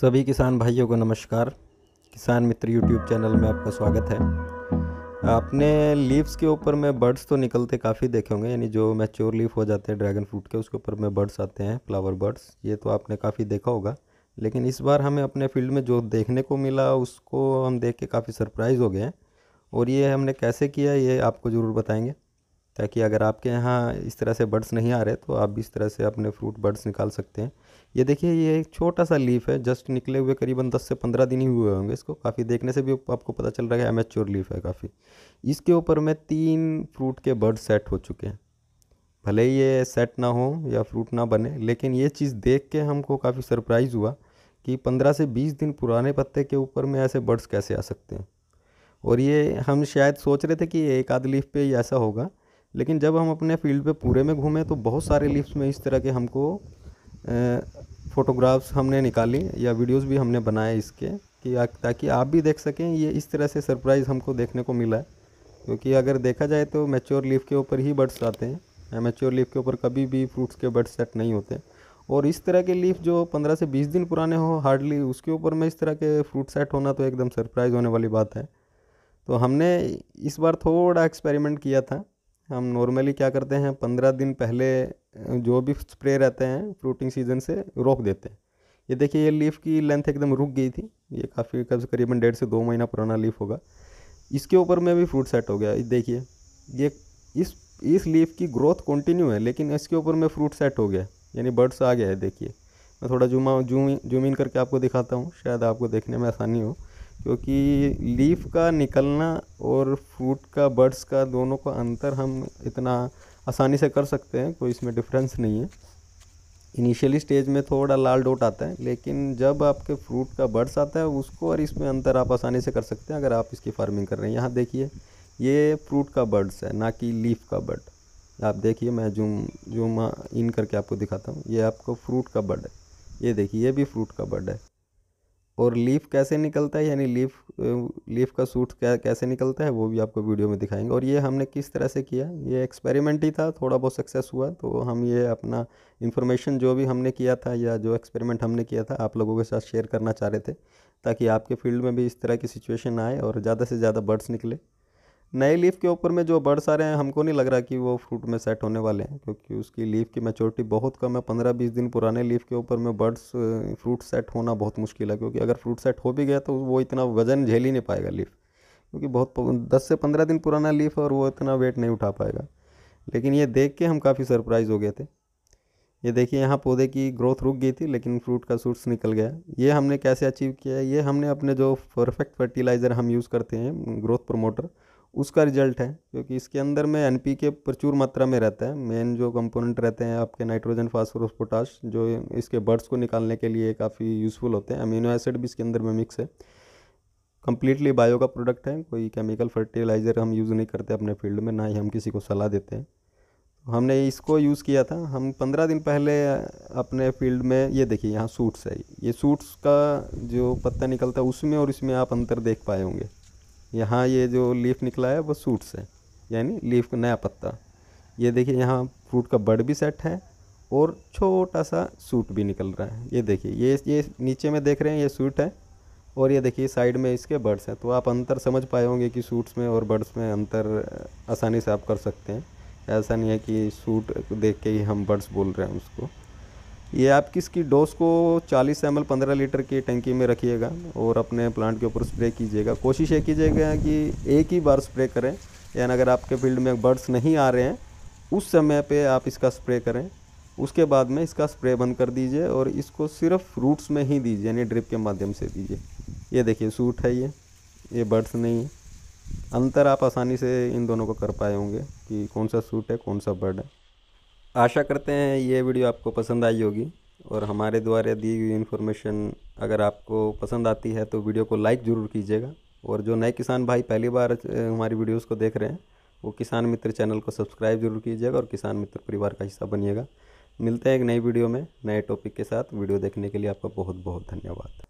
सभी किसान भाइयों को नमस्कार किसान मित्र यूट्यूब चैनल में आपका स्वागत है आपने लीव्स के ऊपर में बर्ड्स तो निकलते काफ़ी देखे होंगे यानी जो मैच्योर लीफ हो जाते हैं ड्रैगन फ्रूट के उसके ऊपर में बर्ड्स आते हैं फ्लावर बर्ड्स ये तो आपने काफ़ी देखा होगा लेकिन इस बार हमें अपने फील्ड में जो देखने को मिला उसको हम देख के काफ़ी सरप्राइज़ हो गए हैं और ये हमने कैसे किया ये आपको ज़रूर बताएँगे ताकि अगर आपके यहाँ इस तरह से बर्ड्स नहीं आ रहे तो आप भी इस तरह से अपने फ्रूट बर्ड्स निकाल सकते हैं ये देखिए ये एक छोटा सा लीफ है जस्ट निकले हुए करीबन 10 से 15 दिन ही हुए होंगे इसको काफ़ी देखने से भी आपको पता चल रहा है एमेच्योर लीफ है काफ़ी इसके ऊपर में तीन फ्रूट के बर्ड सेट हो चुके हैं भले ही ये सेट ना हो या फ्रूट ना बने लेकिन ये चीज़ देख के हमको काफ़ी सरप्राइज़ हुआ कि पंद्रह से बीस दिन पुराने पत्ते के ऊपर में ऐसे बर्ड्स कैसे आ सकते हैं और ये हम शायद सोच रहे थे कि एक आध लीफ पे ही ऐसा होगा लेकिन जब हम अपने फील्ड पे पूरे में घूमें तो बहुत सारे लीव्स में इस तरह के हमको फ़ोटोग्राफ्स हमने निकाली या वीडियोस भी हमने बनाए इसके कि ताकि आप भी देख सकें ये इस तरह से सरप्राइज़ हमको देखने को मिला है क्योंकि अगर देखा जाए तो मेच्योर लीफ के ऊपर ही बर्ड्स आते हैं मेच्योर लीफ के ऊपर कभी भी फ्रूट्स के बर्ड्स सेट नहीं होते और इस तरह के लीफ जो पंद्रह से बीस दिन पुराने हो हार्डली उसके ऊपर में इस तरह के फ्रूट सेट होना तो एकदम सरप्राइज़ होने वाली बात है तो हमने इस बार थोड़ा एक्सपेरिमेंट किया था हम नॉर्मली क्या करते हैं पंद्रह दिन पहले जो भी स्प्रे रहते हैं फ्रूटिंग सीजन से रोक देते हैं ये देखिए ये लीफ की लेंथ एकदम रुक गई थी ये काफ़ी कब करीबन डेढ़ से दो महीना पुराना लीफ होगा इसके ऊपर में भी फ्रूट सेट हो गया देखिए ये इस इस लीफ की ग्रोथ कंटिन्यू है लेकिन इसके ऊपर में फ्रूट सेट हो गया यानी बर्ड्स आ गया है देखिए मैं थोड़ा जूमा जूम जूम इन करके आपको दिखाता हूँ शायद आपको देखने में आसानी हो क्योंकि लीफ का निकलना और फ्रूट का बर्ड्स का दोनों का अंतर हम इतना आसानी से कर सकते हैं कोई इसमें डिफरेंस नहीं है इनिशियली स्टेज में थोड़ा लाल डोट आता है लेकिन जब आपके फ्रूट का बर्ड्स आता है उसको और इसमें अंतर आप आसानी से कर सकते हैं अगर आप इसकी फार्मिंग कर रहे हैं यहाँ देखिए ये फ्रूट का बर्ड्स है ना कि लीफ का बर्ड आप देखिए मैं जूम जूम इन करके आपको दिखाता हूँ ये आपको फ्रूट का बर्ड है ये देखिए ये भी फ्रूट का बर्ड है और लीफ कैसे निकलता है यानी लीफ लीफ का सूट क्या कैसे निकलता है वो भी आपको वीडियो में दिखाएंगे और ये हमने किस तरह से किया ये एक्सपेरिमेंट ही था थोड़ा बहुत सक्सेस हुआ तो हम ये अपना इन्फॉर्मेशन जो भी हमने किया था या जो एक्सपेरिमेंट हमने किया था आप लोगों के साथ शेयर करना चाह रहे थे ताकि आपके फील्ड में भी इस तरह की सिचुएशन आए और ज़्यादा से ज़्यादा बर्ड्स निकले नए लीफ के ऊपर में जो बर्ड्स आ रहे हैं हमको नहीं लग रहा कि वो फ्रूट में सेट होने वाले हैं क्योंकि उसकी लीफ की मेचोरिटी बहुत कम है पंद्रह बीस दिन पुराने लीफ के ऊपर में बर्ड्स फ्रूट सेट होना बहुत मुश्किल है क्योंकि अगर फ्रूट सेट हो भी गया तो वो इतना वजन झेल ही नहीं पाएगा लीफ क्योंकि बहुत दस से पंद्रह दिन पुराना लीफ और वो इतना वेट नहीं उठा पाएगा लेकिन ये देख के हम काफ़ी सरप्राइज़ हो गए थे ये देखिए यहाँ पौधे की ग्रोथ रुक गई थी लेकिन फ्रूट का सूट्स निकल गया ये हमने कैसे अचीव किया है ये हमने अपने जो परफेक्ट फर्टिलाइज़र हम यूज़ करते हैं ग्रोथ प्रमोटर उसका रिजल्ट है क्योंकि इसके अंदर में एन के प्रचुर मात्रा में रहता है मेन जो कंपोनेंट रहते हैं आपके नाइट्रोजन फास्फोरस पोटाश जो इसके बर्ड्स को निकालने के लिए काफ़ी यूज़फुल होते हैं अमीनो एसिड भी इसके अंदर में मिक्स है कम्प्लीटली बायो का प्रोडक्ट है कोई केमिकल फर्टिलाइज़र हम यूज़ नहीं करते अपने फील्ड में ना ही हम किसी को सलाह देते हैं हमने इसको यूज़ किया था हम पंद्रह दिन पहले अपने फील्ड में ये देखिए यहाँ सूट्स है ये सूट्स का जो पत्ता निकलता है उसमें और इसमें आप अंतर देख पाए होंगे यहाँ ये जो लीफ निकला है वो सूट्स है यानी लीफ का नया पत्ता ये देखिए यहाँ फ्रूट का बड भी सेट है और छोटा सा सूट भी निकल रहा है ये देखिए ये ये नीचे में देख रहे हैं ये सूट है और ये देखिए साइड में इसके बर्ड्स हैं तो आप अंतर समझ पाए होंगे कि सूट्स में और बर्ड्स में अंतर आसानी से आप कर सकते हैं ऐसा नहीं है कि सूट देख के ही हम बर्ड्स बोल रहे हैं उसको ये आप किसकी डोज को 40 एम 15 लीटर की टंकी में रखिएगा और अपने प्लांट के ऊपर स्प्रे कीजिएगा कोशिश ये कीजिएगा कि एक ही बार स्प्रे करें यानी अगर आपके फील्ड में बर्ड्स नहीं आ रहे हैं उस समय पे आप इसका स्प्रे करें उसके बाद में इसका स्प्रे बंद कर दीजिए और इसको सिर्फ रूट्स में ही दीजिए यानी ड्रिप के माध्यम से दीजिए ये देखिए सूट है ये ये बर्ड्स नहीं है अंतर आप आसानी से इन दोनों को कर पाए होंगे कि कौन सा सूट है कौन सा बर्ड है आशा करते हैं ये वीडियो आपको पसंद आई होगी और हमारे द्वारा दी हुई इन्फॉर्मेशन अगर आपको पसंद आती है तो वीडियो को लाइक ज़रूर कीजिएगा और जो नए किसान भाई पहली बार हमारी वीडियोस को देख रहे हैं वो किसान मित्र चैनल को सब्सक्राइब जरूर कीजिएगा और किसान मित्र परिवार का हिस्सा बनिएगा मिलते हैं एक नई वीडियो में नए टॉपिक के साथ वीडियो देखने के लिए आपका बहुत बहुत धन्यवाद